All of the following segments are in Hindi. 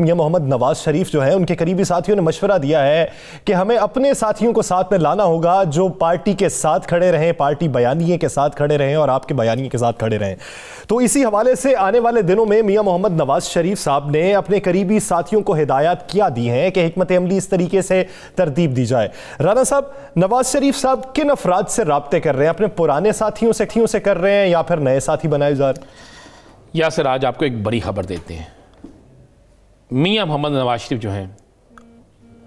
मियाँ मोहम्मद नवाज शरीफ जो है उनके करीबी साथियों ने मशवरा दिया है कि हमें अपने साथियों को साथ में लाना होगा जो पार्टी के साथ खड़े रहें पार्टी बयानिए के साथ खड़े रहें और आपके बयानिए के साथ खड़े रहें तो इसी हवाले से आने वाले दिनों में मियाँ मोहम्मद नवाज शरीफ साहब ने अपने करीबी साथियों को हिदायत क्या दी है कि हमत अमली इस तरीके से तरतीब दी जाए राना साहब नवाज शरीफ साहब किन अफराद से रबते कर रहे हैं अपने पुराने साथियों से कर रहे हैं या फिर नए साथी बनाए जा रहे हैं या सर आज आपको एक बड़ी खबर देते हैं मियाँ मोहम्मद नवाज शरीफ जो हैं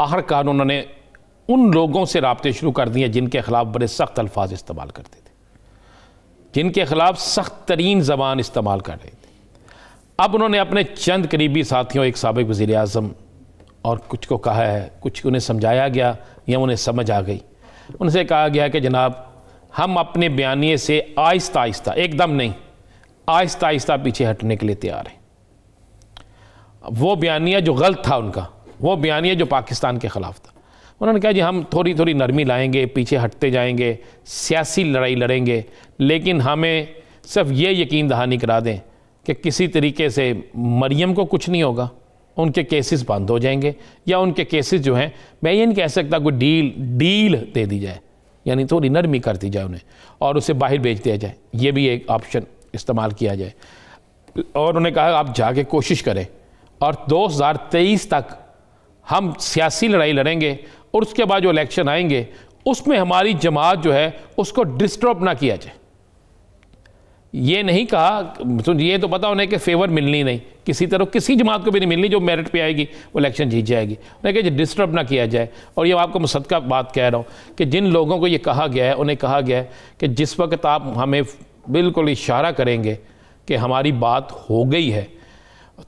आखिरकार उन्होंने उन लोगों से रबते शुरू कर दिए जिनके ख़िलाफ़ बड़े सख्त अल्फाज इस्तेमाल करते थे जिनके ख़िलाफ़ सख्त तरीन ज़बान इस्तेमाल कर रहे थे अब उन्होंने अपने चंद करीबी साथियों एक सबक वज़ी अजम और कुछ को कहा है कुछ उन्हें समझाया गया या उन्हें समझ आ गई उनसे कहा गया कि जनाब हम अपने बयानी से आहिस्ता आहिस्ता एकदम नहीं आहिस्ता आहिस्ता पीछे हटने के लिए तैयार हैं वो बयानिया जो गलत था उनका वो बयानिया जो पाकिस्तान के ख़िलाफ़ था उन्होंने कहा जी हम थोड़ी थोड़ी नरमी लाएंगे पीछे हटते जाएंगे सियासी लड़ाई लड़ेंगे लेकिन हमें सिर्फ ये यकीन दहानी करा दें कि किसी तरीके से मरियम को कुछ नहीं होगा उनके केसेस बंद हो जाएंगे या उनके केसेस जो हैं मैं ये नहीं कह सकता कोई डील डील दे दी जाए यानी थोड़ी नरमी कर दी जाए उन्हें और उसे बाहर भेज दिया जाए ये भी एक ऑप्शन इस्तेमाल किया जाए और उन्हें कहा आप जाके कोशिश करें और 2023 तक हम सियासी लड़ाई लड़ेंगे और उसके बाद जो इलेक्शन आएंगे उसमें हमारी जमात जो है उसको डिस्टर्ब ना किया जाए ये नहीं कहा तो ये तो पता उन्हें कि फेवर मिलनी नहीं किसी तरह किसी जमात को भी नहीं मिलनी जो मेरिट पे आएगी वो इलेक्शन जीत जाएगी उन्हें कहा डिस्टर्ब ना किया जाए और ये आपको मुसदका बात कह रहा हूँ कि जिन लोगों को ये कहा गया है उन्हें कहा गया है कि जिस वक्त आप हमें बिल्कुल इशारा करेंगे कि हमारी बात हो गई है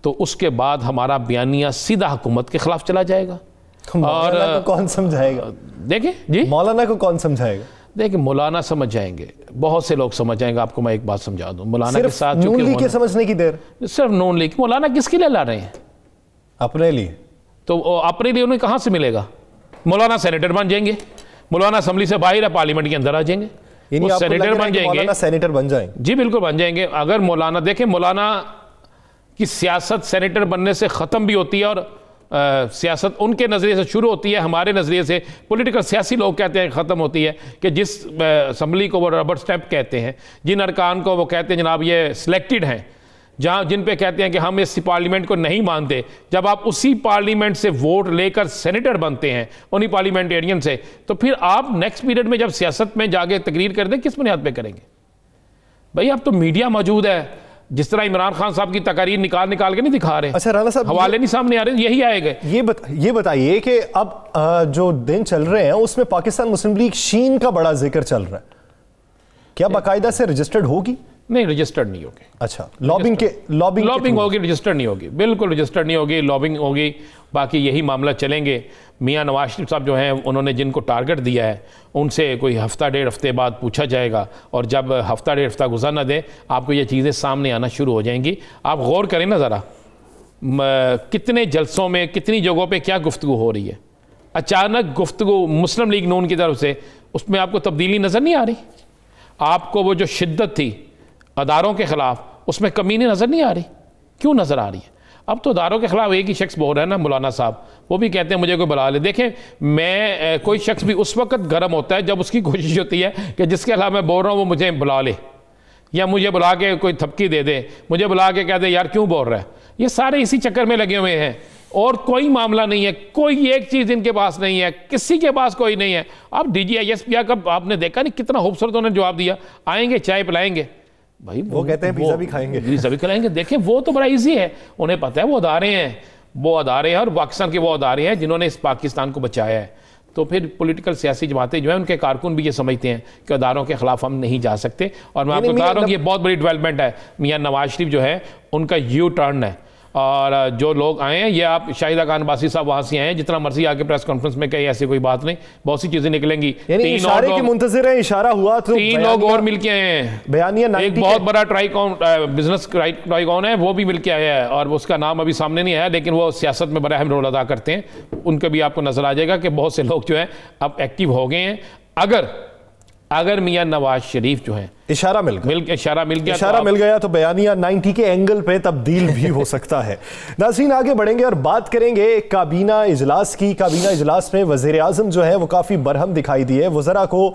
तो उसके बाद हमारा बयानिया सीधा हुकूमत के खिलाफ चला जाएगा तो और को कौन समझाएगा देखिए जी मौलाना को कौन समझाएगा देखिए मौलाना समझ जाएंगे बहुत से लोग समझ जाएंगे आपको मैं एक बात समझा दूं मौलाना के साथ नून लीग के समझने की देर सिर्फ नून लीग मौलाना किसके लिए ला रहे हैं अपने लिए तो अपने लिए उन्हें कहां से मिलेगा मौलाना सेनेटर बन जाएंगे मौलाना असम्बली से बाहर है पार्लियामेंट के अंदर आ जाएंगे सेनेटर बन जाएंगे सेनेटर बन जाएंगे जी बिल्कुल बन जाएंगे अगर मौलाना देखें मौलाना कि सियासत सेनेटर बनने से ख़त्म भी होती है और आ, सियासत उनके नज़रिए से शुरू होती है हमारे नज़रिए से पॉलिटिकल सियासी लोग कहते हैं ख़त्म होती है कि जिस असम्बली को वो रबर स्टैंप कहते हैं जिन अरकान को वो कहते हैं जनाब ये सिलेक्टेड हैं जहाँ जिन पे कहते हैं कि हम इस पार्लियामेंट को नहीं मानते जब आप उसी पार्लियामेंट से वोट लेकर सेनेटर बनते हैं उन्हीं पार्लियामेंटेरियन से तो फिर आप नेक्स्ट पीरियड में जब सियासत में जाके तकरीर कर दें किस बुनियाद पर करेंगे भाई अब तो मीडिया मौजूद है जिस तरह इमरान खान साहब की तकारीर निकाल निकाल के नहीं दिखा रहे अच्छा राना साहब हवाले नहीं सामने आ रहे यही आएगा ये बत, ये बताइए कि अब जो दिन चल रहे हैं उसमें पाकिस्तान मुस्लिम लीग शीन का बड़ा जिक्र चल रहा है क्या बाकायदा से रजिस्टर्ड होगी नहीं रजिस्टर्ड नहीं होगी अच्छा लॉबिंग के लॉबिंग लॉबिंग होगी रजिस्टर्ड नहीं होगी बिल्कुल रजिस्टर्ड नहीं होगी लॉबिंग होगी बाकी यही मामला चलेंगे मियाँ नवाज शरीफ साहब जो हैं उन्होंने जिनको टारगेट दिया है उनसे कोई हफ्ता डेढ़ हफ्ते बाद पूछा जाएगा और जब हफ्ता डेढ़ हफ्ता गुजारना दें आपको ये चीज़ें सामने आना शुरू हो जाएंगी आप गौर करें ना ज़रा कितने जलसों में कितनी जगहों पर क्या गुफ्तु हो रही है अचानक गुफ्तु मुस्लिम लीग नून की तरफ से उसमें आपको तब्दीली नज़र नहीं आ रही आपको वो जो शिद्दत थी अदारों के ख़िलाफ़ उसमें कमी नहीं नज़र नहीं आ रही क्यों नज़र आ रही है अब तो अदारों के ख़िलाफ़ एक ही शख्स बोल रहा है ना मौलाना साहब वो भी कहते हैं मुझे कोई बुला ले देखें मैं कोई शख्स भी उस वक्त गर्म होता है जब उसकी कोशिश होती है कि जिसके खिलाफ मैं बोल रहा हूँ वो मुझे बुला ले या मुझे बुला के कोई थपकी दे दे मुझे बुला के कह दे यार क्यों बोल रहा है ये सारे इसी चक्कर में लगे हुए हैं और कोई मामला नहीं है कोई एक चीज़ इनके पास नहीं है किसी के पास कोई नहीं है अब D G I S P का आपने देखा नहीं कितना खूबसूरत उन्होंने जवाब दिया आएंगे चाय पिलाएंगे भाई वो, वो कहते हैं पिज्ज़ा भी खाएंगे पिज्ज़ा भी खाएंगे देखें वो तो बड़ा ईजी है उन्हें पता है वो अदारे हैं वो अदारे हैं और पाकिस्तान के वो अदारे हैं जिन्होंने इस पाकिस्तान को बचाया है तो फिर पॉलिटिकल सियासी जमातें जो हैं उनके कारकुन भी ये समझते हैं कि अदारों के खिलाफ हम नहीं जा सकते और मैं आपको बता रहा हूँ कि मतलब ये बहुत बड़ी डेवलपमेंट है मियाँ नवाज शरीफ जो है उनका यू टर्न है और जो लोग आए हैं ये आप शाहिदा खान बासी साहब वहाँ से आए हैं जितना मर्जी आके प्रेस कॉन्फ्रेंस में कहीं ऐसी कोई बात नहीं बहुत सी चीजें निकलेंगी इशारे की मुंतजर है इशारा हुआ तो तीन लोग और मिलके आए हैं बयानिया एक बहुत बड़ा ट्राईकॉन बिजनेस ट्राईकॉन है वो भी मिलके आया है और उसका नाम अभी सामने नहीं आया लेकिन वो सियासत में बड़ा अहम रोल अदा करते हैं उनका भी आपको नजर आ जाएगा कि बहुत से लोग जो है अब एक्टिव हो गए हैं अगर अगर मियाँ नवाज शरीफ जो हैं इशारा मिल गया मिल इशारा मिल गया इशारा तो मिल गया तो बयानिया 90 के एंगल पे तब्दील भी हो सकता है नाजीन आगे बढ़ेंगे और बात करेंगे काबीना इजलास की काबीना इजलास में वजीर आजम जो है वो काफ़ी बरहम दिखाई दी है वजरा को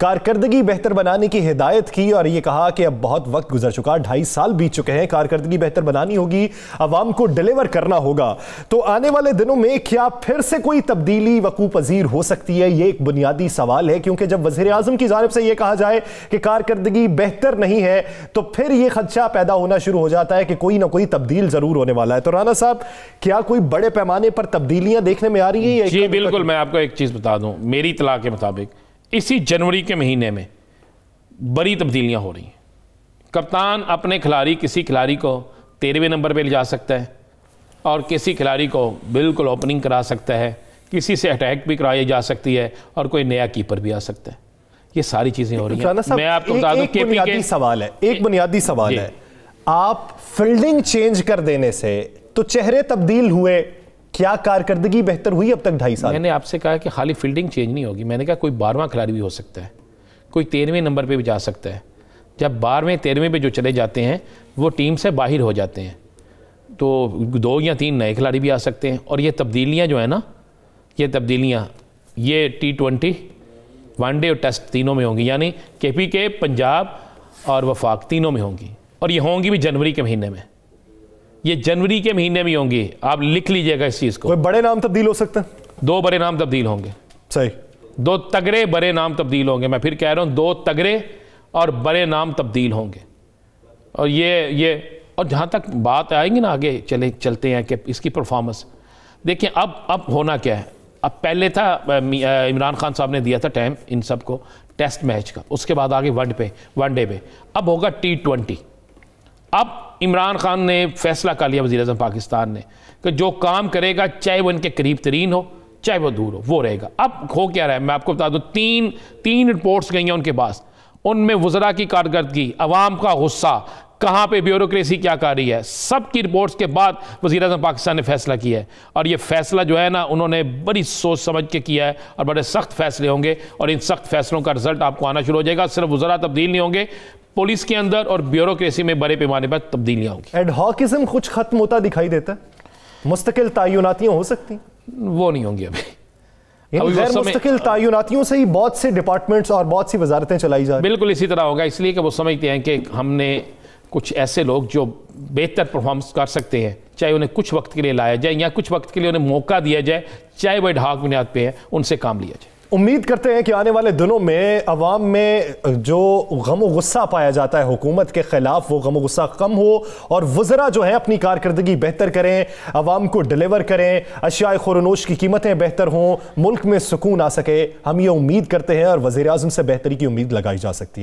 कारकर्दगी बेहतर बनाने की हिदायत की और ये कहा कि अब बहुत वक्त गुजर चुका ढाई साल बीत चुके हैं कारकर्दगी बेहतर बनानी होगी आवाम को डिलीवर करना होगा तो आने वाले दिनों में क्या फिर से कोई तब्दीली वकू पजीर हो सकती है ये एक बुनियादी सवाल है क्योंकि जब वजीर अजम की जानब से यह कहा जाए कि कारकर्दगी स्थिति बेहतर नहीं है तो फिर ये खदशा पैदा होना शुरू हो जाता है कि कोई ना कोई तब्दील जरूर होने वाला है तो राना साहब क्या कोई बड़े पैमाने पर तब्दीलियां देखने में आ रही है जी बिल्कुल मैं आपको एक चीज़ बता दूं मेरी इतला के मुताबिक इसी जनवरी के महीने में बड़ी तब्दीलियां हो रही हैं कप्तान अपने खिलाड़ी किसी खिलाड़ी को तेरहवें नंबर पर ले जा सकता है और किसी खिलाड़ी को बिल्कुल ओपनिंग करा सकता है किसी से अटैक भी कराई जा सकती है और कोई नया कीपर भी आ सकता है ये सारी चीज़ें हो रही हैं मैं आपको बता दूं के बुनियादी सवाल है एक बुनियादी सवाल है आप फील्डिंग चेंज कर देने से तो चेहरे तब्दील हुए क्या कारकर्दगी बेहतर हुई अब तक ढाई साल मैंने आपसे कहा कि खाली फील्डिंग चेंज नहीं होगी मैंने कहा कोई बारहवां खिलाड़ी भी हो सकता है कोई तेरहवें नंबर पर भी जा सकता है जब बारहवें तेरहवें पे जो चले जाते हैं वो टीम से बाहर हो जाते हैं तो दो या तीन नए खिलाड़ी भी आ सकते हैं और ये तब्दीलियाँ जो है ना ये तब्दीलियाँ ये टी ट्वेंटी वनडे और टेस्ट तीनों में होंगी यानी के पी के पंजाब और वफाक तीनों में होंगी और ये होंगी भी जनवरी के महीने में ये जनवरी के महीने में होंगी आप लिख लीजिएगा इस चीज़ को कोई बड़े नाम तब्दील हो सकते हैं दो बड़े नाम तब्दील होंगे सही दो तगड़े बड़े नाम तब्दील होंगे मैं फिर कह रहा हूँ दो तगड़े और बड़े नाम तब्दील होंगे और ये ये और जहाँ तक बात आएंगी ना आगे चले चलते हैं कि इसकी परफॉर्मेंस देखिए अब अब होना क्या है अब पहले था इमरान खान साहब ने दिया था टाइम इन सब को टेस्ट मैच का उसके बाद आगे वन पे वन डे पे अब होगा टी ट्वेंटी अब इमरान खान ने फैसला कर लिया वजी अजम पाकिस्तान ने कि जो काम करेगा चाहे वो इनके करीब तरीन हो चाहे वो दूर हो वो रहेगा अब हो क्या रहा है मैं आपको बता दूँ तीन तीन रिपोर्ट्स गई हैं उनके पास उनमें वजरा की कारकर्दगी अवाम का गुस्सा कहां पे ब्यूरोक्रेसी क्या कर रही है सबकी रिपोर्ट्स के बाद वजीर अजम पाकिस्तान ने फैसला किया है और ये फैसला जो है ना उन्होंने बड़ी सोच समझ के किया है और बड़े सख्त फैसले होंगे और इन सख्त फैसलों का रिजल्ट आपको आना शुरू हो जाएगा सिर्फ वजरा तब्दील नहीं होंगे पुलिस के अंदर और ब्यूरोक्रेसी में बड़े पैमाने पर तब्दीलियां होंगी एडहॉकिज्म कुछ खत्म होता दिखाई देता है मुस्तकिल तयनातियां हो सकती वो नहीं होंगी अभी मुस्तकिल तयनातियों से ही बहुत से डिपार्टमेंट्स और बहुत सी वजारतें चलाई जा बिल्कुल इसी तरह होगा इसलिए कि वो समझते हैं कि हमने कुछ ऐसे लोग जो बेहतर परफॉर्मेंस कर सकते हैं चाहे उन्हें कुछ वक्त के लिए लाया जाए या कुछ वक्त के लिए उन्हें मौका दिया जाए चाहे वह ढाक बुनियाद पर है उनसे काम लिया जाए उम्मीद करते हैं कि आने वाले दिनों में अवाम में जो गम गुस्सा पाया जाता है हुकूमत के ख़िलाफ़ वो गम गुस्सा कम हो और वज़रा जो है अपनी कारकर्दगी बेहतर करें अवाम को डिलीवर करें अशियाए खुरनोश की कीमतें बेहतर हों मुल्क में सुकून आ सके हम ये उम्मीद करते हैं और वज़ी अजम से बेहतरी की उम्मीद लगाई जा सकती है